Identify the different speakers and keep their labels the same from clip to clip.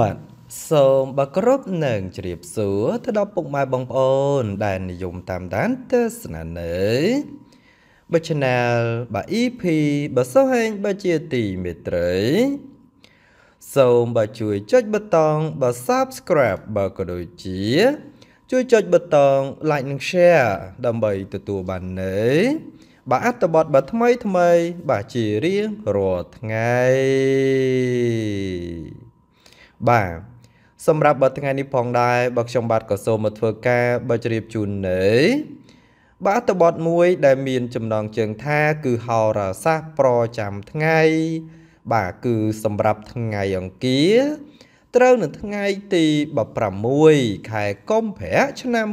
Speaker 1: បាទសូមបកគ្រប់នឹងជ្រាបសួរទៅដល់ពុកម៉ែបងប្អូន ដែលនិយមតាមដានទស្សនានៅបើ Channel បើ EP បើសោះហែងបើជាទីមេត្រីសូមបើជួយចុចប៊ូតុងបើ Subscribe បើក៏ដូចជា ជួយចុចប៊ូតុង Like និង Share ដើម្បីទទួលបាននៅបាទអត្ថបទបាទថ្មីថ្មីបាទជារៀងរាល់ថ្ងៃបាទសម្រាប់បើថ្ងៃនេះផងដែរបើខ្ញុំបាទក៏សូមមកធ្វើការបើជ្រាបជូននៅបាទតបតមួយដែលមានចំណងជើងថា គឺហោរាសាស្ត្រប្រចាំថ្ងៃ បាទគឺសម្រាប់ថ្ងៃអង្គារ ត្រូវនៅថ្ងៃទី16ខែកុម្ភៈឆ្នាំ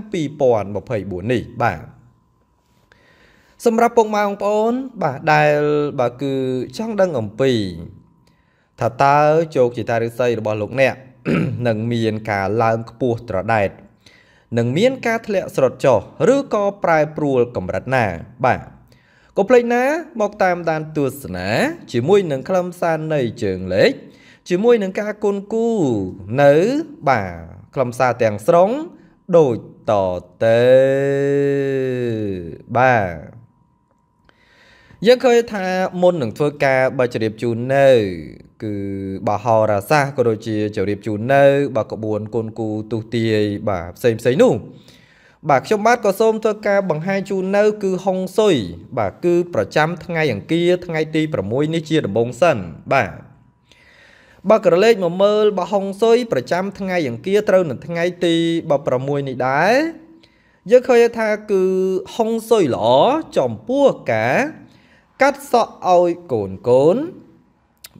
Speaker 1: 2024នេះបាទសម្រាប់ពុកម៉ែបងប្អូន បាទដែលបាទគឺចង់ដឹងអំពីថាតើជោគជតារិស័យរបស់លោកអ្នកនឹងមានការឡើងខ្ពស់ត្រដែតនឹងមាន ការធ្លាក់ស្រុតចុះឬក៏ប្រែប្រួល កម្រិតណាបាទកុំភ្លេចណាមកតាមដានទស្សនាជាមួយនឹងខ្លឹមសារនៃជើងលេខជាមួយនឹងការគុណគូនៅ បាទខ្លឹមសារទាំងស្រុងដូចតទៅបាទយើងឃើញថាមុននឹង ធ្វើការបិជ្រាបជូននៅគឺបើហោរាសាស្ត្រក៏ដូចជាជម្រាបជូននៅបើក្បួនគុនគូទុះទាយបាទផ្សេងផ្សេងនោះ បាទខ្ញុំបាទក៏សូមធ្វើការបង្ហាញជូននៅគឺហុងស៊ុយបាទគឺប្រចាំថ្ងៃអង្គារថ្ងៃទី6នេះជាដំបូងសិនបាទបើក្រឡេកមកមើលបើហុងស៊ុយប្រចាំថ្ងៃអង្គារត្រូវ នៅថ្ងៃទី16នេះដែរយើងឃើញថាគឺហុងស៊ុយល្អចំពោះការកាត់សក់ឲ្យកូនកូន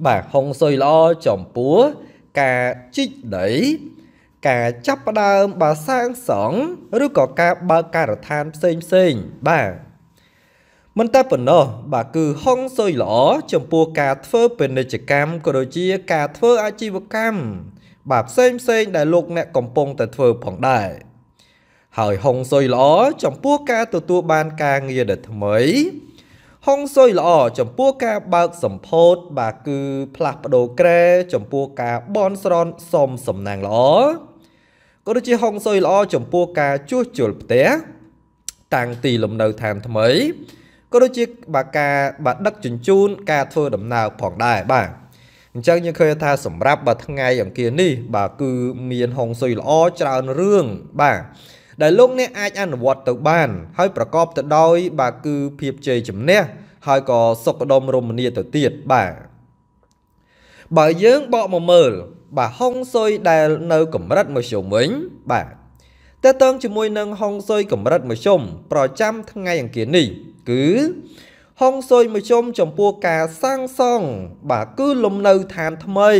Speaker 1: បាទហុងស៊ុយល្អចំពោះការជីកដី ការចាប់ផ្ដើមបើសាងសង់ឬក៏ការបើកការដ្ឋានផ្សេងផ្សេងបាទមិនតែប៉ុណ្ណោះបាទគឺហុងស៊ុយល្អចំពោះការធ្វើពាណិជ្ជកម្មក៏ដូចជាការធ្វើ អាជីវកម្មបាទផ្សេងផ្សេង ដែលលោកអ្នកកំពុងតែធ្វើផងដែរហើយហុងស៊ុយល្អចំពោះការទទួលបានការងារដែលថ្មីុងស៊ុយល្អចំពោះការបើកសម្ពោធបាទគឺ ផ្លាស់ប្ដូរក្រែចំពោះការបនស្រន់សុំសំណាងល្អក៏ដូចជាហុងស៊ុយល្អចំពោះការជួសជុលផ្ទះតាំងទីលំនៅឋានថ្មីក៏ដូចជាបាទការបាទដឹកជញ្ជូនការធ្វើដំណើរផងដែរបាទអញ្ចឹងយើងឃើញថាសម្រាប់បាទថ្ងៃអង្គារនេះ បាទគឺមានហុងស៊ុយល្អច្រើនរឿងបាទដែលលោកអ្នកអាចអនុវត្តទៅបានហើយប្រកបទៅដោយ បាទគឺភាពជ័យជំនះ ហើយក៏សុខដុមរមនាទៅទៀតបាទបើយើងបកមកមើលបាទហុងស៊ុយដែលនៅ កម្រិតមធ្យមវិញបាទតើតើងជាមួយនឹងហុងស៊ុយកម្រិតមធ្យមប្រចាំថ្ងៃអង្គារនេះ គឺហុងស៊ុយមធ្យមចំពោះការសាងសង់បាទគឺលំនៅឋានថ្មី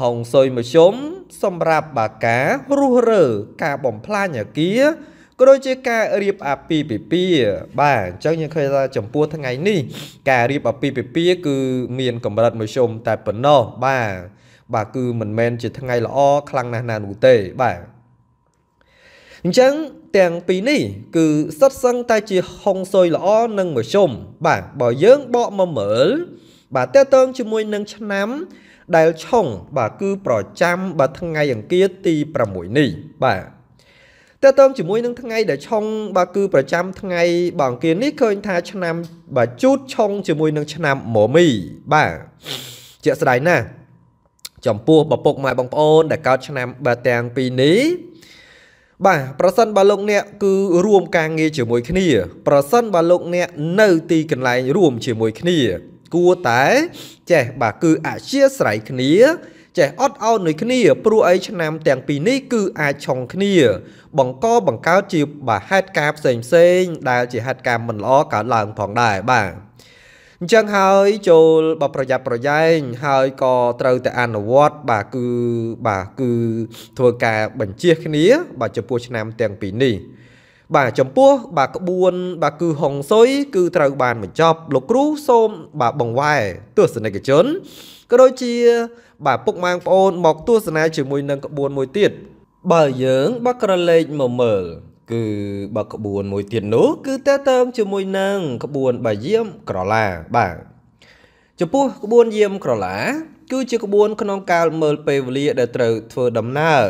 Speaker 1: ហុងស៊ុយមជ្ឈមសម្រាប់បាការរុះរើ ការបំផ្លាញអាគារក៏ដូចជាការរៀបអាពាហ៍ពិពាហ៍បាទអញ្ចឹងយើងឃើញថាចំពោះថ្ងៃនេះការរៀបអាពាហ៍ពិពាហ៍គឺមានកម្រិតមធ្យមតែប៉ុណ្ណោះបាទបាទគឺមិនមែនជាថ្ងៃល្អខ្លាំងណាស់ណានោះទេបាទអញ្ចឹងទាំងពីរនេះ គឺសិតសឹងតែជាហុងស៊ុយល្អនិងមធ្យមបាទបើយើងបកមកមើល បាទតើតើងជាមួយនឹងឆ្នាំ2023ដែលឆុង បាទគឺប្រចាំបាទថ្ងៃអង្គារទី6នេះបាទតើតើជាមួយនឹងថ្ងៃដែលឆុងបាទគឺប្រចាំថ្ងៃបាទអង្គារនេះឃើញថាឆ្នាំ បាទជូតឆុងជាមួយនឹងឆ្នាំមមីបាទជាក់ស្ដែងណាស់ចំពោះបពុកម៉ែបងប្អូនដែលកើតឆ្នាំបាទទាំងពីរនេះបាទប្រសិនបើលោកអ្នកគឺរួមការងារជាមួយគ្នា ប្រសិនបើលោកអ្នក នៅទីកន្លែងរួមជាមួយគ្នាគួរតែ ចេះបាទគឺអធ្យាស្រ័យគ្នា ចេះអត់ឱននឹងគ្នា ព្រោះអីឆ្នាំទាំងពីរនេះគឺ អាចឆុងគ្នា បង្កបង្កើតជាបាទហេតុការផ្សេងផ្សេងដែលជាហេតុការមិនល្អកើតឡើងផងដែរបាទអញ្ចឹងហើយចូលបើប្រយ័ត្នប្រយែងហើយក៏ត្រូវតែអនុវត្តបាទគឺបាទគឺ ធ្វើការបញ្ជាគ្នា បាទចំពោះឆ្នាំទាំងពីរនេះបាទចំពោះ បាទក្បួនបាទគឺហុងស៊ុយគឺត្រូវបានបញ្ចប់ លោកគ្រូសូមបាទបង្វែរទស្សនិកជនក៏ដូចជា បាទពុកម៉ែបងប្អូនមកទស្សនាជាមួយនឹងក្បួនមួយទៀតបើយើងបើក្រឡេកមកមើលគឺបើក្បួនមួយទៀតនោះគឺតើតើងជាមួយនឹងក្បួនបាយយាមក្រឡាបាទចំពោះក្បួនយាមក្រឡាគឺជាក្បួនក្នុងការមើលពេលវេលាដែលត្រូវធ្វើដំណើរ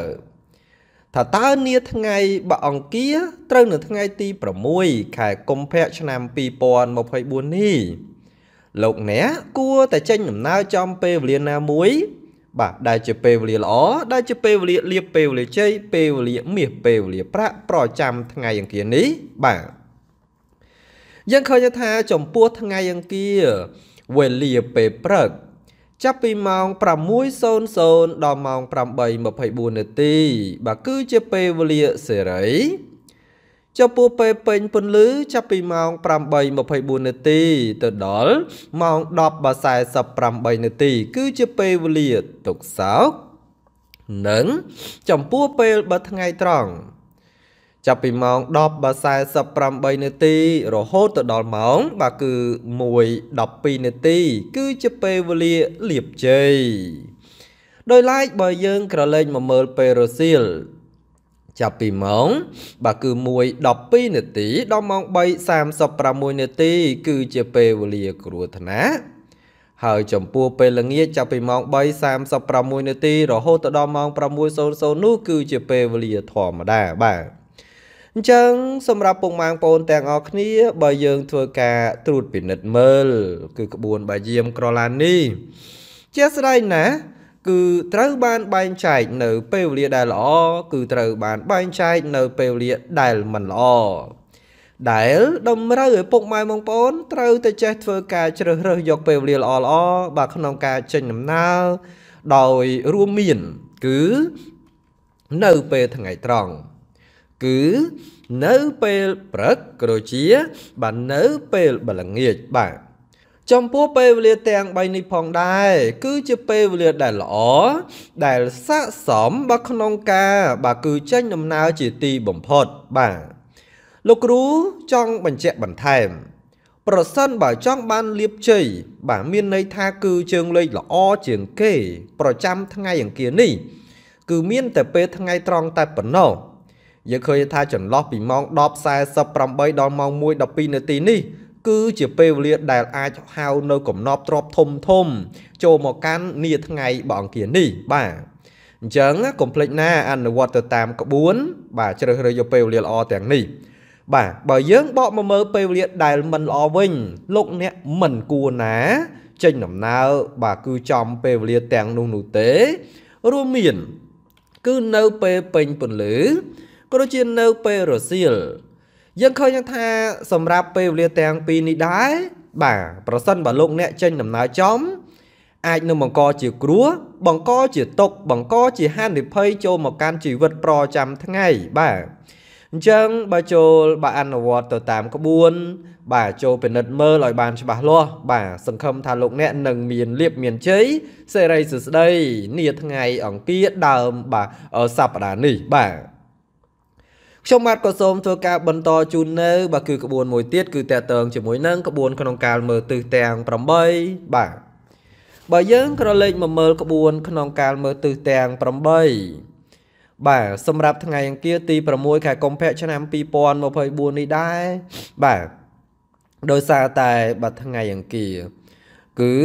Speaker 1: ថាតើនាថ្ងៃបអង្គារត្រូវនៅថ្ងៃទី6ខែកុម្ភៈឆ្នាំ2024នេះលោកអ្នកគួរតែចេញដំណើរចំពេលវេលាណាមួយ បាទដែលជាពេលវេលាល្អដែលជាពេលវេលាលៀបពេលវេលាជ័យពេលវេលាមាសពេលវេលា ប្រាក់ប្រចាំថ្ងៃអង្គារនេះបាទយើងឃើញថាចំពោះថ្ងៃអង្គារវេលាពេលព្រឹកចាប់ពីម៉ោង6:00ដល់ម៉ោង8:24នាទី បាទគឺជាពេលវេលាសេរីចំពោះពេលពេញពន្លឺចាប់ពីម៉ោង8:24នាទី ទៅដល់ម៉ោង10:48នាទី គឺជាពេលវេលាទុកសោកនិងចំពោះពេលបើថ្ងៃត្រង់ចាប់ពីម៉ោង10:48នាទីរហូតទៅដល់ម៉ោងបាទគឺ1:12នាទី គឺជាពេលវេលាលៀបជ័យដោយឡែកបើយើង ក្រឡេកមកមើលពេលរសៀលចាប់ពីម៉ោងបាទគឺ1:12នាទីដល់ម៉ោង3:36នាទីគឺជាពេលវេលាគ្រោះថ្នាក់ហើយចំពោះពេលល្ងាចចាប់ពីម៉ោង3:36នាទី រហូតដល់ម៉ោង6:00នោះគឺជាពេលវេលាធម្មតាបាទអញ្ចឹងសម្រាប់ពងម៉ាងបងទាំងអស់គ្នា បើយើងធ្វើការត្រួតពិនិត្យមើល គឺក្បួនបាយាមក្រឡាននេះជាស្ដែងណា គឺត្រូវបានបែងចែកនៅពេលវេលាដែលល្អគឺត្រូវបានបែងចែកនៅពេលវេលាដែលមិនល្អដែលតម្រូវឲ្យពុកម៉ែបងប្អូនត្រូវតែចេះធ្វើការជ្រើសរើសយកពេលវេលាល្អល្អបាទក្នុងការចេញដំណើរដោយរួមមាន គឺនៅពេលថ្ងៃត្រង់គឺនៅពេលព្រឹកក៏ដូចជាបាទនៅពេលបល្ងាចបាទចំពោះពេលវេលាទាំង3នេះផងដែរគឺជាពេលវេលាដែលល្អដែលស័ក្តិសមបាទក្នុងការ បាទគឺចេញដំណើរជាទីបំផុតបាទលោកគ្រូចង់បញ្ជាក់បន្ថែម ប្រសិនបើចង់បានលៀបជ័យបាទមានន័យថាគឺជើងលេខល្អជាងគេ ប្រចាំថ្ងៃអង្គារនេះ គឺមានតែពេលថ្ងៃ ត្រង់តែប៉ុណ្ណោះយើងឃើញថាចន្លោះពីម៉ោង10:48ដល់ម៉ោង1:12នាទីនេះ គឺជាពេលវេលាដែលអាចហៅនៅកំណប់ទ្របធំធំ ចូលមកកាន់នាថ្ងៃបងអង្គារនេះ បាទអញ្ចឹងកុំភ្លេចណាអនុវត្តទៅតាមក្បួន បាទជ្រើសរើសយកពេលវេលាល្អទាំងនេះបាទបើយើងបកមកមើលពេលវេលាដែលមិនល្អវិញលោកអ្នកមិនគួរណា ចេញដំណើរបាទគឺចំពេលវេលាទាំងនោះនោះទេរួមមាន គឺនៅពេលពេញពន្លឺក៏ដូចជានៅពេលរសៀលយើងឃើញថាសម្រាប់ពេលវេលាទាំងពីរនេះដែរបាទប្រសិនបើលោក អ្នកចេញ ដំណើរចំអាចនឹងបង្កជាគ្រោះបង្កជាទុកបង្កជាហានិភ័យចូលមកកាន់ជីវិតប្រចាំថ្ងៃបាទអញ្ចឹងបើចូលបើអនុវត្តទៅតាមក្បួន បាទចូលពិនិត្យមើលឲ្យបានច្បាស់លាស់បាទសង្ឃឹមថាលោកអ្នកនឹងមានលៀបមានជ័យសេរីសួស្តីនាថ្ងៃអង្គារដើមបាទសប្តាហ៍នេះបាទខ្ញុំបាទក៏សូមធ្វើការបន្តជូននៅបាទគឺក្បួនមួយទៀតគឺតកតងជាមួយនឹងក្បួន ក្នុងកាលមើលទិសទាំង8បាទបើយើងក្រឡេកមកមើលក្បួនក្នុងកាលមើលទិសទាំង8បាទសម្រាប់ថ្ងៃអង្គារទី6ខែកុម្ភៈឆ្នាំ2024នេះដែរបាទដោយសារតែបាទថ្ងៃអង្គារ គឺ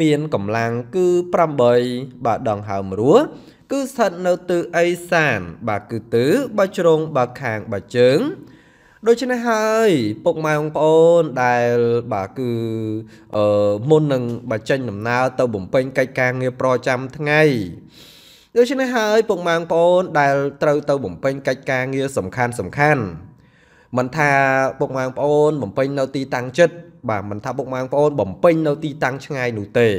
Speaker 1: មានកម្លាំងគឺ8បាទដងហើមរស់គឺស្ថិតនៅទិសឦសាន បាទគឺទិសបាជ្រុងបាខាងបាជើង ដូច្នេះហើយពុកម៉ែបងប្អូនដែលបាទគឺអឺមុននឹងបើចេញដំណើរទៅបំពេញកិច្ចការងារប្រចាំថ្ងៃដូច្នេះហើយពុកម៉ែបងប្អូនដែលត្រូវទៅបំពេញកិច្ចការងារសំខាន់សំខាន់មិនថាពុកម៉ែបងប្អូនបំពេញនៅទីតាំងចិត្តបាទមិនថាពុកម៉ែបងប្អូនបំពេញនៅទីតាំងឆ្ងាយនោះទេ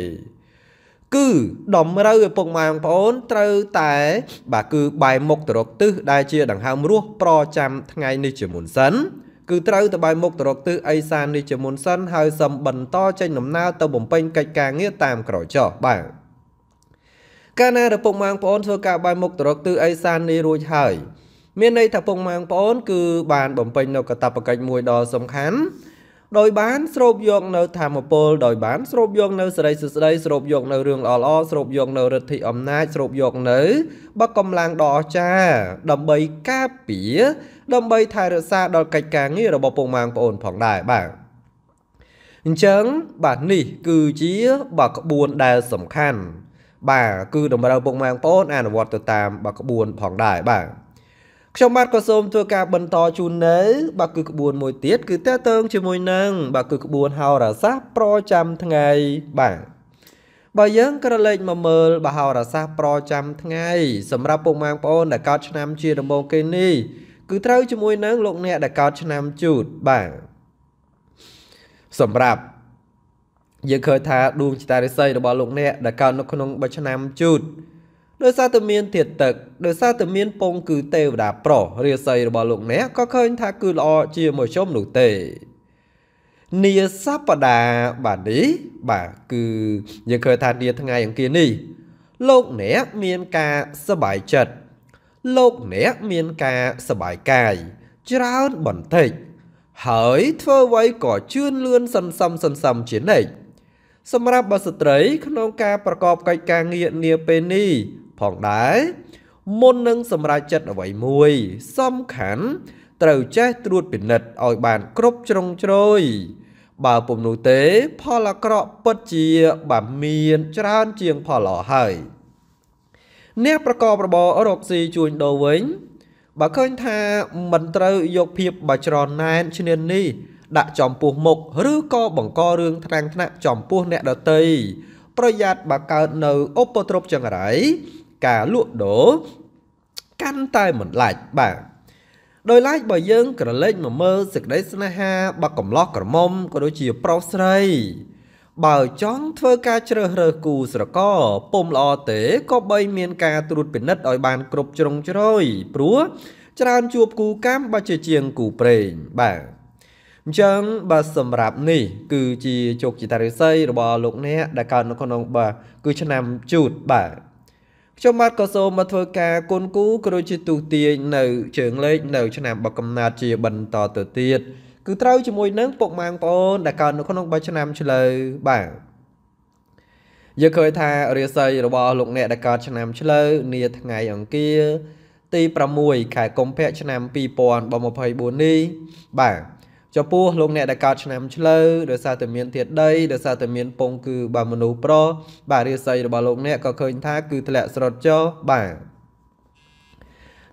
Speaker 1: គឺតម្រូវឪពុកម៉ែបងប្អូនត្រូវតែ បាទគឺបែរមុខទៅរកទិសដែលជា ដង្ហើមរស់ប្រចាំថ្ងៃនេះជាមុនសិនគឺត្រូវទៅបែរមុខទៅរកទិសអេសាននេះជាមុនសិនហើយសឹមបន្តចេញដំណើរទៅបំពេញកិច្ចការងារតាមក្រចោះបាទកាលណាឪពុកម៉ែបងប្អូនធ្វើការបែរមុខទៅរកទិសអេសាននេះរួចហើយ មានន័យថាពុកម៉ែបងប្អូនគឺបានបំពេញនៅកតបកិច្ចមួយដ៏សំខាន់ដោយបានស្រូបយកនៅធម្មពលដោយបានស្រូបយក នៅសេរីសុស្ដីស្រូបយក នៅរឿងល្អល្អ ស្រូបយកនៅរិទ្ធិអំណាចស្រូបយកនៅ បកកម្លាំងដ៏អស្ចារ្យដើម្បីការពារដើម្បីថែរក្សាដល់កិច្ចការងាររបស់ពុកម៉ាងប្អូនផងដែរបាទអញ្ចឹងបាទនេះគឺជាបាទក្បួនដែលសំខាន់បាទគឺតម្រូវពុកម៉ាងប្អូនអនុវត្តទៅតាមបាទក្បួនផងដែរបាទខ្ញុំបាទក៏សូមធ្វើការបន្តជូននៅបាទគឺក្បួនមួយទៀតគឺតើតើងជាមួយនឹងបាទគឺក្បួនហោរាសាស្ត្រប្រចាំថ្ងៃបាទបើយើងក្រឡេកមកមើលបហោរាសាស្ត្រប្រចាំថ្ងៃសម្រាប់ពុកម៉ែបងប្អូនដែលកើតឆ្នាំជាដំបូងគេនេះគឺត្រូវជាមួយនឹងលោកអ្នកដែលកើតឆ្នាំជូតបាទសម្រាប់យើងឃើញថាដួងចតារិស័យរបស់លោកអ្នកដែលកើតនៅក្នុងបឆ្នាំជូតដោយសារតែមានធាតទឹកដោយសារតែមានពង គឺទេវតាប្រុសរាសីរបស់លោកអ្នកក៏ឃើញថាគឺល្អជាមួយជុំនោះទេនីសប្តាបាទនេះបាទគឺយើងឃើញថានាថ្ងៃអង្គារនេះ លោកអ្នកមានការសบายចិត្តលោកអ្នកមានការសบายកាយច្រើនបន្តិចហើយធ្វើអ្វីក៏ជឿនលឿនសន្សំសន្សំជានិច្ចសម្រាប់បើស្ត្រីក្នុងការប្រកបកិច្ចការងារនាពេលនេះផងដែរមុននឹងសម្រេចចិត្តអ្វីមួយសំខាន់ត្រូវចេះត្រួតពិនិត្យឲ្យបានគ្រប់ជ្រុងជ្រោយបើពុំនោះទេផលអាក្រក់ពិតជាបាមានច្រើនជាងផលល្អហើយអ្នកប្រកបរបររកស៊ីជួញដូរវិញ បើឃើញថាមិនត្រូវយកភាពបច្រណែនឈ្នាននេះដាក់ចំពោះមុខឬក៏បង្ករឿងថ្នាក់ថ្នាក់ចំពោះអ្នកដតីប្រយ័ត្នបើកើតនៅឧបទ្រពចង្រៃការលក់ដូរកាន់តែមិនឡាច់បាទដោយឡែកបើយើងក្រឡេកមកមើលសេចក្តីស្នេហាបាក់កំឡោះក្រមុំក៏ដូចជាប្រុសស្រី បើចង់ធ្វើការជ្រើសរើសគូស្រករពុំល្អទេក៏បីមានការត្រួតពិនិត្យឲ្យបានគ្រប់ជ្រុងជ្រោយព្រោះច្រើនជួបគូកម្មបើជាជាងគូប្រេងបាទអញ្ចឹងបើសម្រាប់នេះ គឺជាជោគជតារិស័យរបស់លោកអ្នកដែលកើតនៅក្នុង បាទគឺឆ្នាំជូតបាទខ្ញុំបាទក៏សូមមកធ្វើការគុណគូគ្រូជាទូទាញនៅ ជើងលេខនៅឆ្នាំបកកំណត់ជាបន្តទៅទៀតគឺត្រូវជាមួយនឹងពុកម៉ាងបងប្អូនដែលកើតនៅក្នុង3ឆ្នាំ ឆ្លូវបាទយើងឃើញថារាសីរបស់លោកអ្នកដែលកើតឆ្នាំឆ្លូវនាថ្ងៃអង្គារ ទី6ខែកុម្ភៈឆ្នាំ2024នេះបាទចំពោះលោកអ្នកដែលកើតឆ្នាំឆ្លូវដោយសារតែមានធាតដីដោយសារតែមានពងគឺបាទមនុស្សប្រ បាទរាសីរបស់លោកអ្នកក៏ឃើញថាគឺធ្លាក់ស្រុតចោបាទ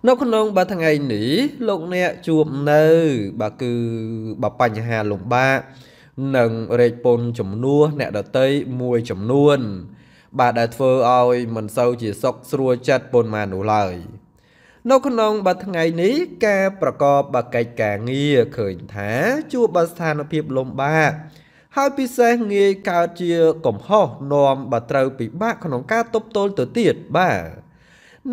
Speaker 1: នៅក្នុង បាទថ្ងៃនេះ លោកអ្នកជួបនៅ បាទគឺបាទបញ្ហាលំបាកនិងរែកពុនចំនួនអ្នកដតីមួយចំនួន បាទដែលធ្វើឲ្យមិនសូវជាសុខស្រួលចិត្តប៉ុន្មាននោះឡើយ។នៅក្នុងបាត់ថ្ងៃនេះការប្រកបបកិច្ចការងារឃើញថា ជួបបាស្ថានភាពលំបាកហើយពិសេសងាយកើតជាកំហុសនាំបើត្រូវពិបាកក្នុងការទប់ទល់ទៅទៀតបាទ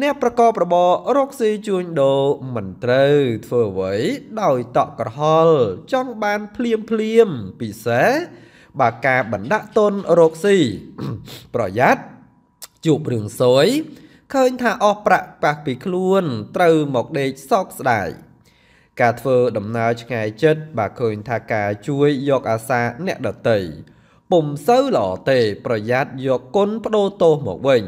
Speaker 1: អ្នកប្រកបរបររកស៊ីជួញដូរមិនត្រូវធ្វើអ្វីដោយតក់ក្រហល់ចង់បានភ្លាមភ្លាមពិសេសបើការបណ្ដាក់ទុនរកស៊ីប្រយ័ត្នជួបរឿងសួយឃើញថាអស់ប្រាក់ប៉ះពីខ្លួនត្រូវមកដេកសោកស្ដាយការធ្វើដំណើរឆ្ងាយចិត្តបើឃើញថាការជួយយកអាសាអ្នកដតីពុំសូវល្អទេ ប្រយ័ត្នយកគុណបដូរទោសមកវិញ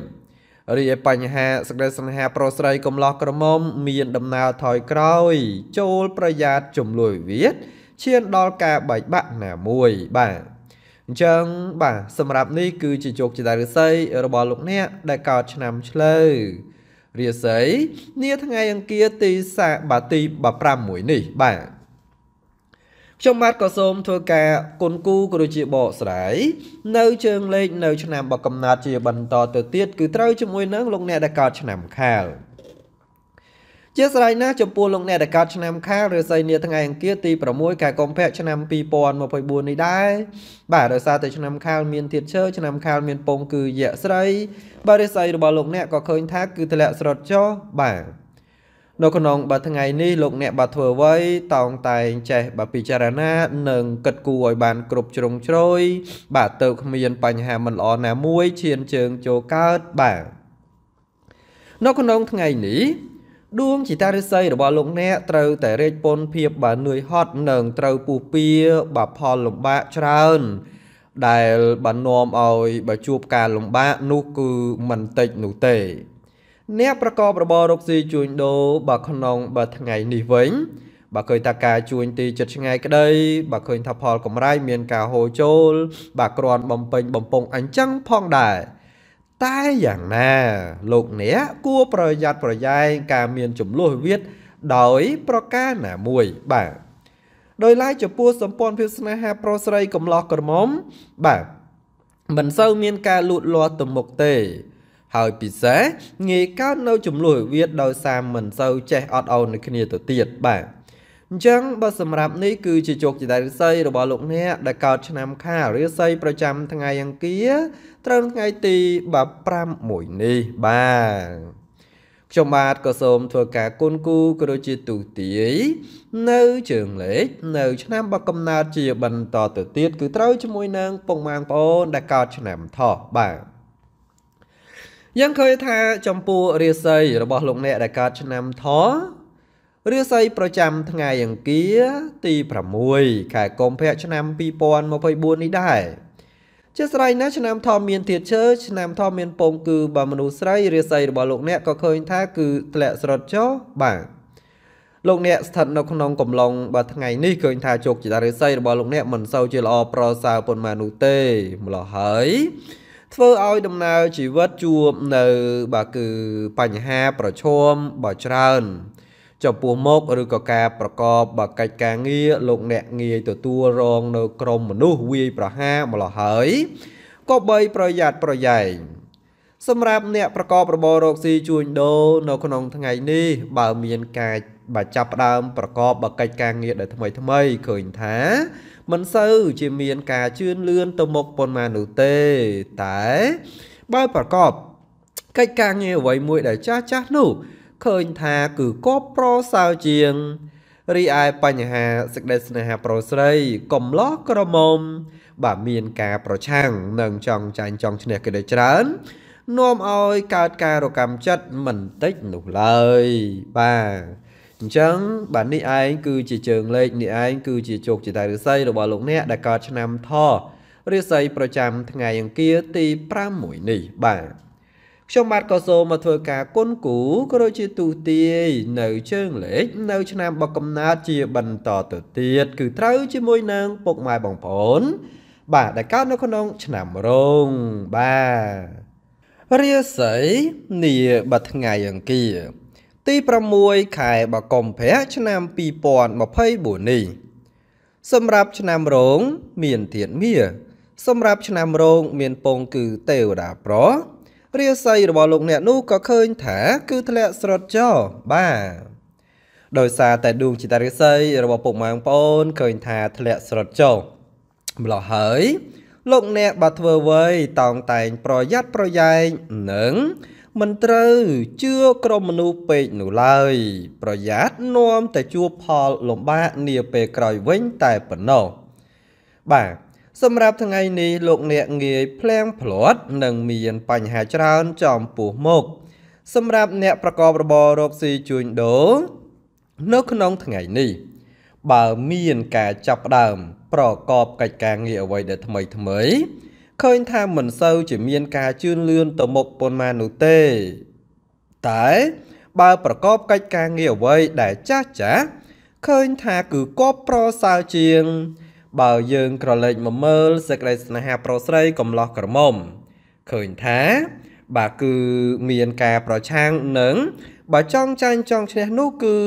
Speaker 1: រីឯបញ្ហាសេចក្តីសន្ហាប្រុសស្រីកំឡោះក្រមុំមានដំណើរថយក្រោយចូលប្រយ័ត្នចំលួយវិវាទឈានដល់ការបែកបាក់ណាមួយបាទអញ្ចឹងបាទសម្រាប់នេះគឺជាជោគជតារិស័យរបស់លោកអ្នក ដែលកើតឆ្នាំឆ្លូវរាសីនាថ្ងៃអង្គារទីសាបាទទី6នេះបាទខ្ញុំបាទក៏សូម ធ្វើការគុណគូក៏ដូចជាបកស្រាយនៅជើងលេខនៅ ឆ្នាំបកកំណត់ជាបន្តទៅទៀតគឺត្រូវជាមួយនឹងលោកអ្នកដែលកើតឆ្នាំខាលជាស្រេចណាស់ចំពោះលោកអ្នកដែលកើតឆ្នាំខាលឬសីនាថ្ងៃអង្គារទី6ខែកុម្ភៈឆ្នាំ2024នេះដែរបាទដោយសារតែឆ្នាំខាលមានធាតុឈើឆ្នាំខាលមានពងគឺយៈស្រីបាទរាសីរបស់លោកអ្នកក៏ឃើញថាគឺធ្លាក់ស្រុតចុះបាទនៅក្នុងបាទថ្ងៃនេះលោកអ្នកបាទធ្វើអ្វីតោងតែងចេះបាទពិចារណា និងគិតគូរឲ្យបានគ្រប់ជ្រុងជ្រោយបាទទៅគ្មានបញ្ហាមិនល្អណាមួយឈានជើងចូលកើតបាទនៅក្នុងថ្ងៃនេះដួងជីតារិស័យរបស់លោកអ្នកត្រូវតែរេកពន្ធភាពបើនឿយហត់និងត្រូវពុះពៀបាផលលំបាកច្រើនដែលបាននាំឲ្យបើជួបការលំបាកនោះគឺមិនតិចនោះទេ អ្នកប្រកបរបររកស៊ីជួញដូរបើក្នុង បើថ្ងៃនេះវិញបើឃើញថាការជួញទីចិត្តឆ្ងាយក្តីបើឃើញថាផលកម្រៃមានការហូរចូលបើគ្រាន់បំពេញបំពង់អញ្ចឹងផងដែរតែយ៉ាងណា លោកអ្នកគួរប្រយ័ត្នប្រយែងការមានចំនួនវិទ្យដោយប្រការណាមួយបាទដោយឡែកចំពោះសម្ព័ន្ធភាពស្នេហាប្រុសស្រីកំឡោះក្រមុំបាទមិនសូវមានការលូតលាស់ទៅមុខទេ ហើយពិសេសងាយកើតនៅចំនួនវិទ្យដោយសារមិនសូវចេះអត់ឱននឹងគ្នាទៅទៀតបាទអញ្ចឹងបើសម្រាប់នេះគឺជាជោគជ័យរិស័យរបស់លោកអ្នកដែលកើតឆ្នាំខារិស័យប្រចាំ ថ្ងៃអង្គារត្រូវថ្ងៃទី15មួយនេះបាទខ្ញុំបាទក៏សូមធ្វើការគុណគូក៏ដូចជាទូទាយនៅជើងលេខនៅ ឆ្នាំបកកំណើតជាបន្តទៅទៀត គឺត្រូវជាមួយនឹងពងម៉ាងប្អូនដែលកើតឆ្នាំថោះបាទយ៉ាងឃើញថាចំពោះរាសីរបស់លោកអ្នកដែលកើតឆ្នាំថោះរាសីប្រចាំថ្ងៃអង្គារទី6ខែកុម្ភៈឆ្នាំ2024នេះដែរជាស្រ័យណាឆ្នាំថមមានធាតឈើឆ្នាំថមមានពងគឺបើមនុស្សស្រីរាសីរបស់លោកអ្នកក៏ឃើញថាគឺធ្លាក់ស្រុតចុះបាទលោកអ្នកស្ថិតនៅក្នុងកំឡុងបើថ្ងៃនេះឃើញថាជោគជ័យរាសីរបស់លោកអ្នកមិនសូវជាល្អប្រសើរប៉ុន្មាននោះទេម្ល៉េះហើយ ធ្វើឲ្យដំណើរជីវិតជួបនៅបាទគឺបញ្ហាប្រឈមបើច្រើនចំពោះមុខឬក៏ការប្រកបបកិច្ចការងារលោកអ្នកងាយទទួលរង នៅក្រមមនុស្សវាយប្រហារម្ល៉េះហើយក៏បីប្រយ័ត្នប្រយែងសម្រាប់អ្នកប្រកបរបររកស៊ីជួញដូរនៅក្នុងថ្ងៃនេះបើមានការបើចាប់ផ្ដើមប្រកបបកិច្ចការងារដែលថ្មីថ្មីឃើញថា មិនសូវជាមានការជឿនលឿនទៅមុខប៉ុន្មាននោះទេតែ បើប្រកបកិច្ចការងារអ្វីមួយដែលចាស់ចាស់នោះឃើញថាគឺគប់ប្រសើរជាងរីឯបញ្ហាសេចក្តីស្នេហាប្រុសស្រីកំឡោះក្រមុំបាទមានការប្រឆាំងនិងចង់ចាញ់ចង់ឈ្នះគេដូចច្រើននាំឲ្យកើតការរកម្មចិត្តមិនតិចនោះឡើយបាទអញ្ចឹងបាទនេះឯងគឺជាជើងលេខនេះឯងគឺជាជោគជតារិស័យរបស់លោកអ្នកដែលកើតឆ្នាំថរិស័យប្រចាំថ្ងៃអង្គារទី6នេះបាទខ្ញុំបាទក៏សូមមកធ្វើការគុណគូក៏ដូចជាទូទាយនៅជើងលេខនៅ ឆ្នាំបកកំណើតជាបន្តទៅទៀតគឺត្រូវជាមួយនឹងពុកម៉ែបងប្អូន បាទដែលកើតនៅ ក្នុង ឆ្នាំរងបាទរាសីនាបថ្ងៃអង្គារទី6ខែបកុម្ភៈឆ្នាំ2024នេះសម្រាប់ឆ្នាំរងមានធានមា សម្រាប់ឆ្នាំរង មានពងគឺទេវតាប្រោរាសីរបស់លោកអ្នកនោះក៏ឃើញថាគឺធ្លាក់ស្រុតចោបាទដោយសារតែដួងចិត្តរាសីរបស់ពុកម៉ែបងប្អូនឃើញថាធ្លាក់ស្រុតចោម្លោះហើយលោកអ្នកបើធ្វើអ្វីតោងតែងប្រយ័ត្នប្រយែងនិង មិនត្រូវជឿក្រុមមនុស្សពេកនោះឡើយប្រយ័ត្ននាំតែជួបផលលំបាកនាពេលក្រោយវិញតែប៉ុណ្ណោះបាទសម្រាប់ថ្ងៃនេះលោកអ្នកងាយភ្លាំងភ្លាត់និងមានបញ្ហាច្រើនចំពោះមុខសម្រាប់អ្នកប្រកបរបររកស៊ីជួញដូរនៅក្នុងថ្ងៃនេះ បើមានការចាប់ផ្ដើមប្រកបកិច្ចការងារអ្វីដែលថ្មីថ្មីឃើញថាមិនសូវជាមានការជឿនលឿនទៅមុខប៉ុន្មាននោះទេ តែបើប្រកបកិច្ចការងារអ្វីដែលចាស់ចាស់ឃើញថាគឺគប់ប្រសើរជាងបើយើងក្រឡេកមកមើលសេចក្តីស្នេហាប្រុសស្រីកំឡោះក្រមុំឃើញថា បាទគឺមានការប្រឆាំងនឹងបើចង់ចាញ់ចង់ឈ្នះនោះគឺ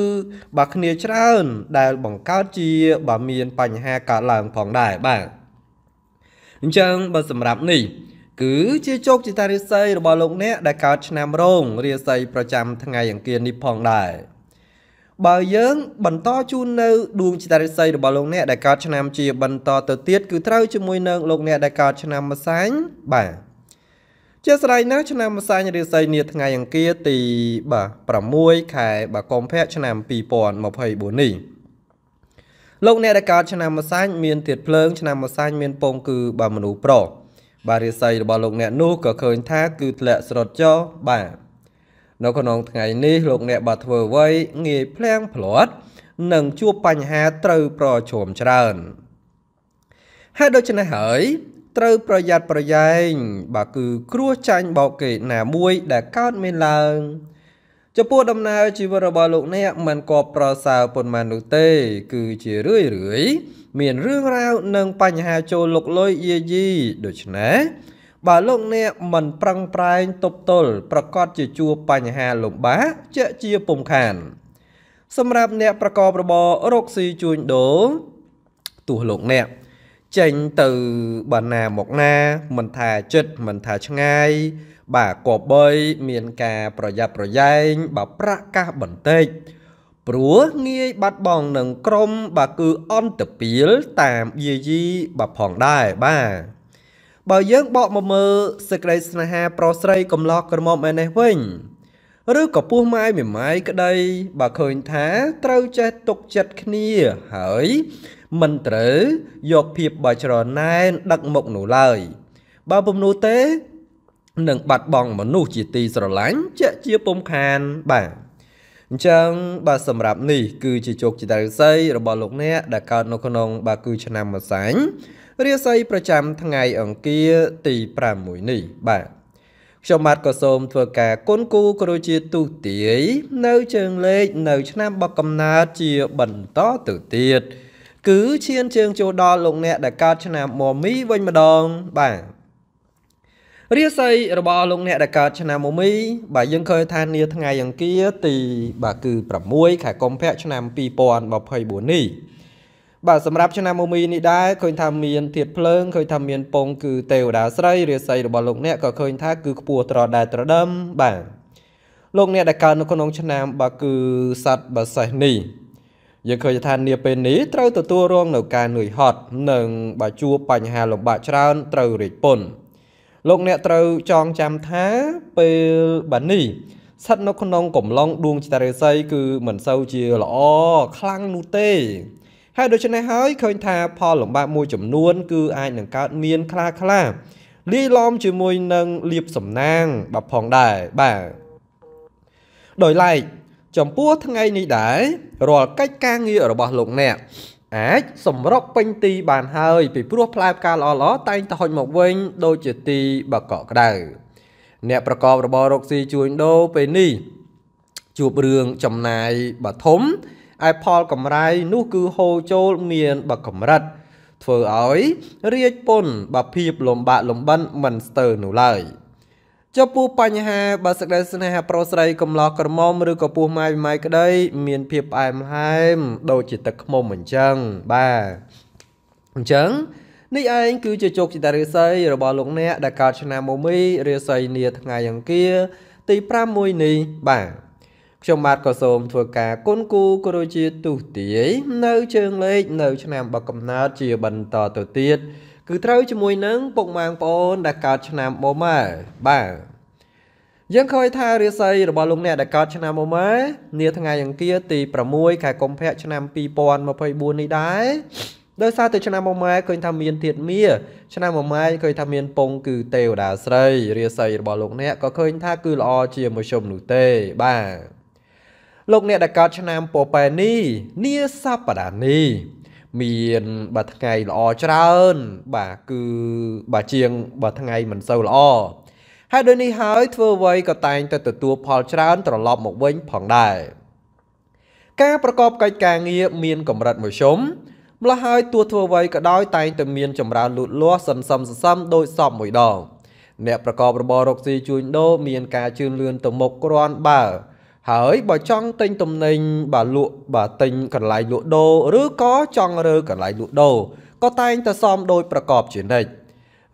Speaker 1: បាទគ្នាច្រើន ដែលបង្កើតជា បាទមានបញ្ហាកើតឡើងផងដែរបាទអញ្ចឹងបើសម្រាប់នេះ គឺ ជាជោគជតារិស័យរបស់លោកអ្នកដែលកើតឆ្នាំរោងរាស័យប្រចាំថ្ងៃអង្គារនេះផងដែរបើយើងបន្តជូននៅដួងចិត្តរិស័យរបស់លោកអ្នកដែលកើតឆ្នាំ ជាបន្តទៅទៀតគឺត្រូវជាមួយនឹងលោកអ្នកដែលកើតឆ្នាំម្សាញ់បាទជាស្រ័យណាឆ្នាំម្សាញ់រិស័យនាថ្ងៃអង្គារទីបាទ6ខែបាទកុម្ភៈឆ្នាំ2024នេះលោកអ្នកដែលកើតឆ្នាំម្សាញ់មានទៀតភ្លើងឆ្នាំម្សាញ់មានពងគឺបាទមនុស្សប្រុសបាទរិស័យរបស់លោកអ្នកនោះក៏ឃើញថាគឺធ្លាក់ស្រុតចោបាទនៅក្នុងថ្ងៃនេះលោកអ្នកបើធ្វើអ្វីងាយភ្លាំងភ្លាត់និងជួបបញ្ហាត្រូវប្រឈមច្រើនហើយដូច្នេះហើយត្រូវប្រយ័ត្នប្រយែងបាទគឺគ្រោះចាញ់បោកគេណាមួយដែលកើតមានឡើងចំពោះដំណើរជីវិតរបស់លោកអ្នកមិនគបប្រសើរប៉ុន្មាននោះទេ គឺជារឿយរឿយមានរឿងរ៉ាវនិងបញ្ហាចូលលុកលុយយាយីដូច្នេះបើលោកអ្នកមិនប្រឹងប្រែងទប់ទល់ប្រកាសជាជួបបញ្ហាលំបាកជាក់ជាពុំខាន សម្រាប់អ្នកប្រកបរបររកស៊ីជួញដូរទោះលោកអ្នកចេញទៅបាណាមកណាមិនថាចិត្តមិនថាឆ្ងាយបាទក៏បីមានការប្រយ័ត្នប្រយែងបើប្រកាសបន្តិចព្រោះងាយបាត់បង់នឹងក្រមបាទគឺអន្តពាលតាមយាយីបាទផងដែរបាទបើយើងបកមកមើលសេចក្តីស្នេហាប្រុសស្រីកំឡោះក្រមុំឯនេះវិញឬក៏ពោះម៉ាយមេម៉ាយក្តីបើឃើញថាត្រូវចេះទុកចិត្តគ្នាហើយ មិនត្រូវយកភាពបើច្រណែនដឹកមុខនោះឡើយ បើពុំនោះទេ នឹងបាត់បង់មនុស្សជាទីស្រឡាញ់ជាជាពុំខានបាទអញ្ចឹងបាទសម្រាប់នេះគឺជាជោគជ័យរបស់លោកអ្នកដែលកើតនៅក្នុងបាទគឺឆ្នាំម្សាញ់រាសីប្រចាំថ្ងៃអង្គារទី6នេះបាទខ្ញុំបាទក៏សូមធ្វើការគុណគូគ្រូជាទូទាយនៅជើងលេខនៅ ឆ្នាំបកកំណើតជាបន្តទៅទៀតគឺឈានជើងចូលដល់លោកអ្នកដែលកើតឆ្នាំមមីវិញម្ដងបាទរាសីរបស់លោកអ្នកដែលកើតឆ្នាំមមី បាទយើងឃើញថានាថ្ងៃអង្គារទីបាទគឺ6ខែកុម្ភៈឆ្នាំ2024នេះបាទសម្រាប់ឆ្នាំមូមីនេះដែរឃើញថាមានធាតភ្លើងឃើញថាមានពងគឺទេវតាស្រីរាសីរបស់លោកអ្នកក៏ឃើញថាគឺខ្ពស់ត្រដែតត្រដឹមបាទលោកអ្នកដែលកើតនៅក្នុងឆ្នាំបាទគឺសត្វបសេះនេះយើងឃើញថានាពេលនេះត្រូវទទួលរងនៅការនឿយហត់និងបើជួបបញ្ហាលំបាកច្រើនត្រូវរេចពន្ធលោកអ្នកត្រូវចងចាំថាពេលបានេះស្ថិតនៅក្នុងកំឡុងដួងចតារាសីគឺមិនសូវជាល្អខ្លាំងនោះទេហើយដូច្នេះហើយឃើញថាផលលំបាកមួយចំនួន គឺអាចនឹងកើតមានខ្លះខ្លះលាយឡំជាមួយនឹងលៀបសំណាងបាទផងដែរបាទដោយឡែកចំពោះថ្ងៃនេះដែររាល់កិច្ចការងាររបស់លោកអ្នកអាចសម្រុបពេញ ទី បាន ហើយពីព្រោះផ្លែផ្កាល្អៗតែងតែហុញមកវិញ ដូចជាទីបកកក្ដៅអ្នកប្រកបរបររកស៊ីជួញដូរពេលនេះជួបរឿងចំណាយបឋមឯផលកម្រៃនោះគឺហូរចូលមានបកម្រិតធ្វើឲ្យរាជពុនបើភាពលំបាកលំបិនមិនស្ទើរនោះឡើយចំពោះបញ្ហាបើសេចក្តីស្នេហាប្រុសស្រីកំឡោះក្រមុំឬក៏ពោះម៉ាយម៉ាយក្តីមានភាពផ្អែមល្ហែមដូចជាទឹកខ្មុំអញ្ចឹងបាទអញ្ចឹងនេះឯងគឺជាជោគជតារាសីរបស់លោកអ្នកដែលកើតឆ្នាំមុំីរាសីនាថ្ងៃអង្គារទី5មួយនេះបាទខ្ញុំបាទក៏សូមធ្វើការគុណគូគរុជាទុទាយនៅជើងលេខនៅ ឆ្នាំបកកំណត់ជាបន្តទៅទៀតគឺត្រូវជាមួយនឹងពុកម៉ាងប្អូនដែលកើតឆ្នាំមុំម៉ែបាទយើងឃើញថារាសីរបស់លោកអ្នកដែលកើតឆ្នាំមុំម៉ែនាថ្ងៃអង្គារទី6ខែកុម្ភៈឆ្នាំ2024នេះដែរដោយសារតែឆ្នាំមុំម៉ែឃើញថាមានធាតមាឆ្នាំមុំម៉ែឃើញថាមានពង គឺទេវតាស្រី រាសីរបស់លោកអ្នកក៏ឃើញថាគឺល្អជាមជ្ឈមនោះទេបាទលោកអ្នកដែលកើតឆ្នាំពពែនេះនាសប្តាហ៍នេះមានបាទថ្ងៃល្អច្រើនបាទគឺបាទជាងបាទថ្ងៃមិនសូវល្អហើយដូចនេះហើយធ្វើអ្វីក៏តែងតែទទួលផលច្រើនត្រឡប់មកវិញផងដែរការប្រកបកិច្ចការងារមានកម្រិតមធ្យមម្ល៉េះហើយទោះធ្វើអ្វីក៏ដោយតែងតែមានចម្រើនលូតលាស់សន្សំសន្សំដោយសពមួយដងអ្នកប្រកបរបររកស៊ីជួញដូរមានការជឿនលឿនទៅមុខគ្រាន់បើហើយបើចង់ទិញទំនិញបាទលក់បាទទិញកន្លែងលក់ដូរឬក៏ចង់រើ កន្លែងលក់ដូរក៏តែងតែសមដោយប្រកបជានិច្ច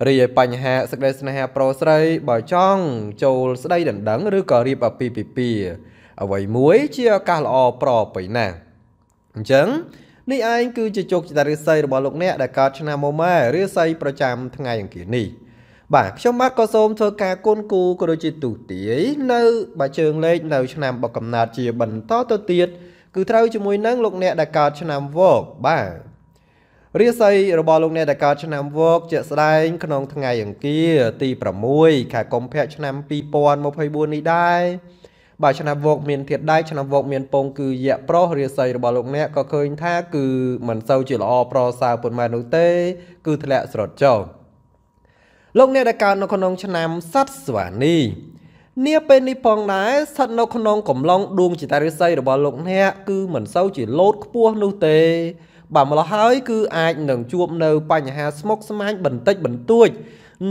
Speaker 1: រីឯបញ្ហាសេចក្តីស្នេហាប្រុសស្រីបើចង់ចូលស្ដីដណ្ដឹង ឬក៏រៀបអាពាហ៍ពិពាហ៍អ្វីមួយជាឱកាសល្អប្រពៃណាស់អញ្ចឹងនេះឯងគឺជាជោគជតារាសីរបស់លោកអ្នកដែលកើតឆ្នាំមុំម៉ែរាសីប្រចាំថ្ងៃអង្គារនេះ។បាទខ្ញុំបាទក៏សូមធ្វើការគូនគូក៏ដូចជាទូទាយនៅបើជើងលេខនៅឆ្នាំបកកំណត់ជាបន្តទៅទៀតគឺត្រូវជាមួយនឹងលោកអ្នកដែលកើតឆ្នាំវកបាទរាសីរបស់លោកអ្នកដែលកើតឆ្នាំវក ជាក់ស្ដែងក្នុង ថ្ងៃអង្គារទី6ខែកុម្ភៈឆ្នាំ2024នេះដែរបាទឆ្នាំវកមានធាតដែកឆ្នាំវក មានពង គឺយៈប្រុសរាសីរបស់លោកអ្នកក៏ឃើញ ថា គឺមិនសូវជាល្អប្រសើរប៉ុន្មាននោះទេ គឺធ្លាក់ស្រត់ចោលលោកអ្នកដែលកើតនៅក្នុងឆ្នាំសត្វស្វានីនេះពេលនេះផងដែរស្ថិតនៅក្នុងកំឡុងដួងចតារិស័យរបស់លោកអ្នកគឺមិនសូវជាលោតខ្ពស់នោះទេបាទម្ល៉េះហើយ គឺអាច នឹងជួបនៅ បញ្ហាស្មុគស្មាញបន្តិចបន្តួច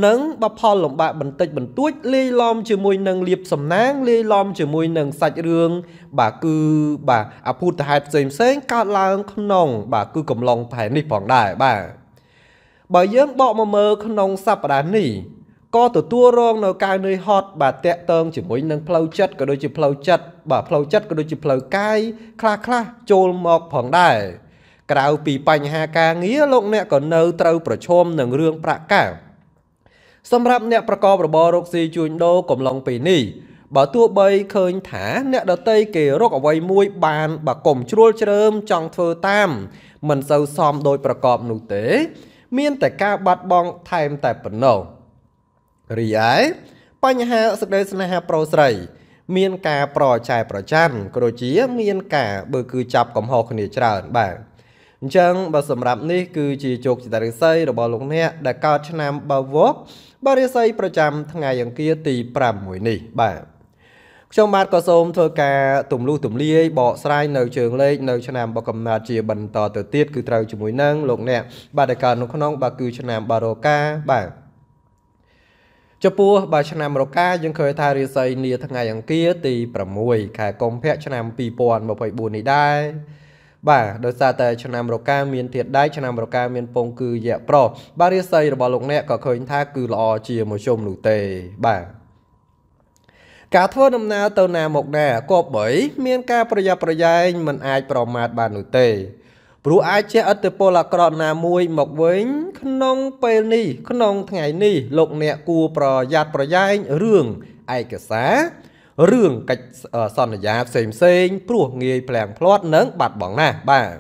Speaker 1: និង បផលលំបាកបន្តិច បន្តួចលាយឡំជាមួយនឹងលៀបសំណាងលាយឡំជាមួយនឹងសាច់រឿងបាទគឺបាទអភូតហេតុផ្សេងផ្សេងកើតឡើង ក្នុង បាទគឺកំឡុងផែននេះផងដែរបាទបើយើងបកមកមើលក្នុងសប្តាហ៍នេះក៏ទទួលរងនៅការនឿយហត់បាទតាក់ទងជាមួយនឹងផ្លូវចិត្តក៏ដូចជាផ្លូវចិត្តបាទផ្លូវចិត្តក៏ដូចជាផ្លូវកាយខ្លះខ្លះចូលមកផងដែរក្រៅពីបញ្ហាការងារលោកអ្នកក៏នៅត្រូវប្រឈមនឹងរឿងប្រាក់កាសសម្រាប់អ្នកប្រកបរបររកស៊ីជួញដូរកំឡុងពេលនេះបើទោះបីឃើញថាអ្នកដតីគេរកអ្វីមួយបានបើកុំជ្រួលជ្រើមចង់ធ្វើតាម មិនសូវសមដោយប្រកបនោះទេមានតែការបាត់បង់ថែមតែប៉ុណ្ណោះរីឯបញ្ហាសេចក្តីស្នេហាប្រុសស្រី មានការប្រចែប្រច័ណ្ឌក៏ដូចជា មានការបើគឺចាប់កំហុសគ្នាច្រើនបាទអញ្ចឹងបើសម្រាប់នេះគឺជាជោគជតារិស័យរបស់លោកអ្នកដែលកើតឆ្នាំបាវកបរិស័យប្រចាំថ្ងៃអង្គារទី5មួយនេះបាទខ្ញុំបាទក៏សូមធ្វើការទម្លុះទម្លាយបកស្រាយនៅជើងលេខនៅឆ្នាំបកកំណត់ជាបន្តទៅទៀតគឺត្រូវជាមួយនឹងលោកអ្នក បាទដែលកើតនៅក្នុងបាទគឺឆ្នាំបារោកាបាទចំពោះបើឆ្នាំរកាយើងឃើញថារាសីនាថ្ងៃអង្គារទី6ខែកុម្ភៈឆ្នាំ2024នេះដែរបាទដោយសារតែឆ្នាំរកាមានធាតដែកឆ្នាំរកាមានពងគឺយៈប្រុសបាទរាសីរបស់លោកអ្នកក៏ឃើញថាគឺល្អជាមជ្ឈមនោះទេបាទការធ្វើដំណើរទៅណាមកណាគប្បី មានការប្រយ័ត្នប្រយែងមិនអាចប្រមាថបាននោះទេព្រោះអាចជាឥទ្ធិពលអាក្រក់ណាមួយមកវិញក្នុងពេលនេះ ក្នុងថ្ងៃនេះលោកអ្នកគួរប្រយ័ត្នប្រយែងរឿងឯកសាររឿងកិច្ចសន្យាផ្សេងផ្សេងព្រោះងាយភ្លាំងភ្លាត់និងបាត់បង់ណាស់បាទ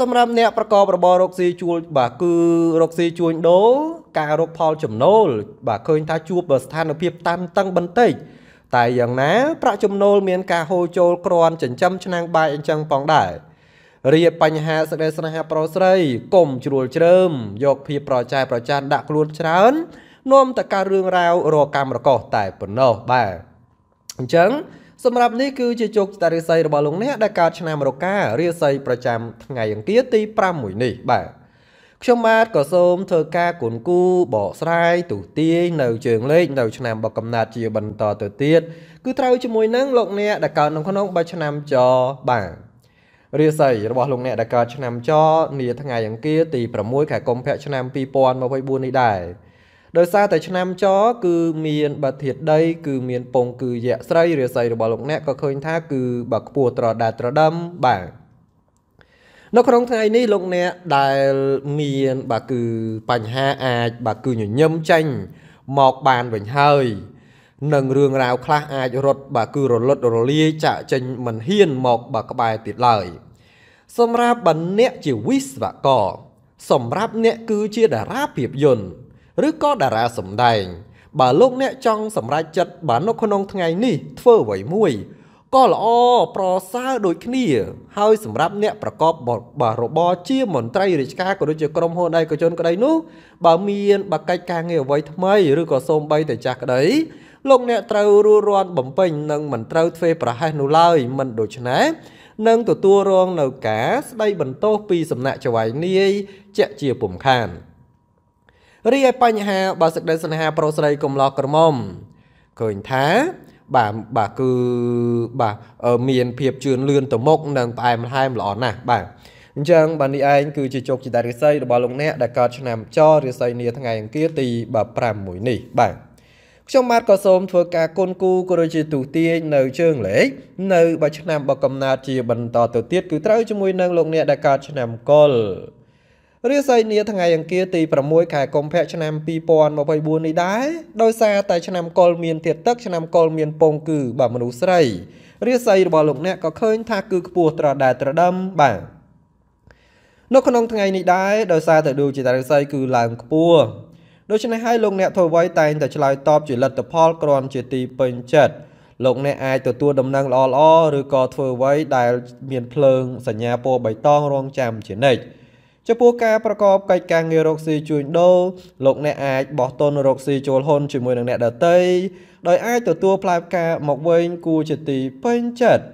Speaker 1: សម្រាប់អ្នកប្រកបរបររកស៊ីជួលបាទគឺរកស៊ីជួញដូរការរកផលចំណូលបាទឃើញថាជួបស្ថានភាពតានតឹងបន្តិចតែយ៉ាងណា ប្រាក់ចំណូលមានការហូរចូលក្រាន់ចិញ្ចឹមឆ្នាំងបាយអញ្ចឹងផងដែររៀបបញ្ហាសេចក្តីស្នេហាប្រុសស្រីកុំជ្រួលជ្រើម យកភាពប្រចែប្រច័ណ្ឌដាក់ខ្លួនច្រើននាំទៅការរឿងរ៉ាវរកម្មរកោសតែប៉ុណ្ណោះបាទអញ្ចឹងសម្រាប់នេះគឺជាជោគតារាសីរបស់លោកអ្នកដែលកើតឆ្នាំរការាសីប្រចាំ ថ្ងៃអង្គារទី5មួយនេះបាទខ្ញុំបាទក៏សូមធ្វើការគនគូបកស្រាយទូទាយនៅជើងលេខនៅឆ្នាំបកកំណត់ជាបន្តទៅទៀតគឺត្រូវជាមួយនឹងលោកអ្នកដែលកើតនៅក្នុងបឆ្នាំចបាទរាសីរបស់លោកអ្នកដែលកើតឆ្នាំចនាថ្ងៃអង្គារទី6ខែកុម្ភៈឆ្នាំ2024នេះដែរដោយសារតែឆ្នាំចគឺមានបាធាតដី គឺមាន ពងគឺយៈស្រីរាសីរបស់លោកអ្នកក៏ឃើញថាគឺបើខ្ពស់ត្រដាត្រដឹមបាទនៅក្នុងថ្ងៃនេះលោកអ្នកដែលមានបាទគឺបញ្ហាអាចបាទគឺញញឹមចាញ់មកបានវិញហើយនឹងរឿងរ៉ាវខ្លះអាចរត់បាទគឺរលត់រលាយចាក់ចេញមិនហ៊ានមកបាទក្បែរទៀតឡើយសម្រាប់បើអ្នកជាវិស្វករសម្រាប់អ្នកគឺជាតារាភាពយន្តឬក៏តារាសម្ដែងបើលោក អ្នកចង់សម្រេចចិត្តបាននៅក្នុងថ្ងៃនេះធ្វើអ្វីមួយក៏ល្អប្រសើរដូចគ្នាហើយសម្រាប់អ្នកប្រកបបរបរជាមន្ត្រីរាជការក៏ដូចជាក្រុមហ៊ុនឯកជនក្តីនោះបើមានបកិច្ចការងារអ្វីថ្មីឬក៏សូម្បីតែចាស់ក្តីលោកអ្នកត្រូវរួរាន់បំពេញនិងមិនត្រូវធ្វើប្រហែសនោះឡើយមិនដូច្នេះនឹងទទួលរង នៅការស្ដីបន្ទោសពីសំណាក់ចៅវាយនាយជាជាពុំខានរីឯបញ្ហាបើសេចក្តីស្នេហាប្រុសស្រីកំឡោះក្រមុំឃើញថាបាទបាទគឺបាទមានភាពជឿនលឿនទៅមុខនិងផ្អែមល្ហែមល្អណាស់បាទអញ្ចឹងបាទនេះឯងគឺជាជោគជតារាសីរបស់លោកអ្នកដែលកើតឆ្នាំចរាសីនាថ្ងៃអង្គារទី5មួយនេះបាទខ្ញុំបាទក៏សូមធ្វើការគុណគូក៏ដូចជាទូទាញនៅជើងលេខនៅបើឆ្នាំបើកំណត់ជាបន្តទៅទៀតគឺត្រូវជាមួយនឹងលោកអ្នកដែលកើតឆ្នាំកុលរាសីនាថ្ងៃអង្គារទី6ខែកុម្ភៈឆ្នាំ2024នេះដែរដោយសារតែឆ្នាំកុលមានធាតុទឹក ឆ្នាំកុលមានពងគឺបាទមនុស្សស្រី រាសីរបស់លោកអ្នកក៏ឃើញថាគឺខ្ពស់ត្រដែតត្រដឹមបាទនៅក្នុងថ្ងៃនេះដែរដោយសារតែដូចជារាសីគឺឡើងខ្ពស់ដូច្នេះហើយលោកអ្នកធ្វើអ្វីតែងតែឆ្លើយតបជាលទ្ធផលក្រំជាទីពេញចិត្តលោកអ្នកអាចទទួលដំណឹងល្អល្អឬក៏ធ្វើអ្វីដែល មានភ្លើងសញ្ញាពណ៌បៃតងរងចាំជានិច្ចចំពោះការប្រកបកិច្ចការងាររកស៊ីជួញដូរលោកអ្នកអាចបោះទុនរកស៊ីចូលហ៊ុនជាមួយនឹងអ្នកដទៃដោយអាចទទួលផ្លែផ្កាមកវិញគួរជាទីពេញចិត្ត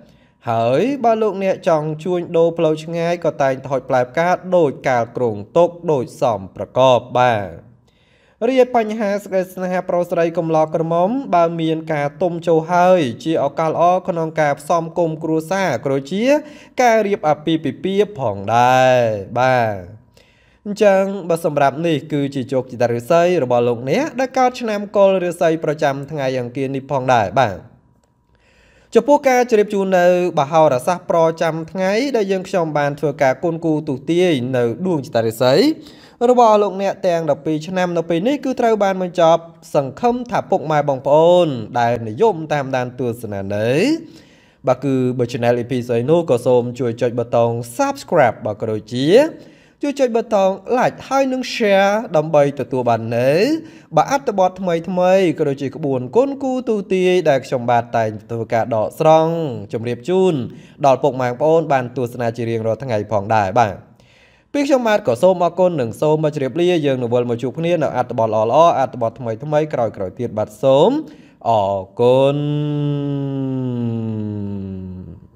Speaker 1: ហើយបើលោកអ្នកចង់ជួញដូរផ្លូវឆ្ងាយក៏តែងថតផ្លែផ្កាដោយកាលគ្រងទុកដោយសមប្រកបបាទរីឯបញ្ហាសេចក្តីស្នេហាប្រុសស្រីកំឡោះក្រមុំ បើមានការទុំចូលហើយជាឱកាសល្អក្នុងការផ្សំគុំគ្រួសារក៏ជា ការរៀបអាពាហ៍ពិពាហ៍ផងដែរបាទអញ្ចឹងបើសម្រាប់នេះគឺជាជោគជតារិស័យរបស់លោកអ្នកដែលកើតឆ្នាំកុលរិស័យប្រចាំថ្ងៃអង្គារនេះផងដែរបាទចំពោះការជ្រាបជូននៅបហោរសាស្ត្រប្រចាំថ្ងៃដែលយើងខ្ញុំបានធ្វើការគុណគូទុទាយនៅដួងចតារិស័យរបស់លោកអ្នកទាំង12ឆ្នាំនៅពេលនេះគឺត្រូវ បានបញ្ចប់ សង្ឃឹមថាពុកម៉ែបងប្អូន ដែលនិយមតាមដានទស្សនានៅបាទគឺបើ channel EP ស្អីនោះក៏សូម ជួយចុចប៊ូតុង Subscribe បាទក៏ដូចជាជួយចុចប៊ូតុង Like ហើយនិង Share ដើម្បីទទួលបាននៅបាទអត្ថបទថ្មីថ្មីក៏ដូចជាក្បួនគុណគូទូទាយដែលខ្ញុំបាទតែងធ្វើការដកស្រង់ជម្រាបជូនដល់ពុកម៉ែបងប្អូន បានទស្សនាជារៀងរាល់ថ្ងៃផងដែរបាទពីខ្ញុំម៉ាតក៏សូមអរគុណនិងសូមមកជ្រាបលាយើងនៅវិលមកជួបគ្នានៅអត្ថបទល្អៗអត្ថបទថ្មីថ្មីក្រោយក្រោយទៀតបាទសូមអរគុណ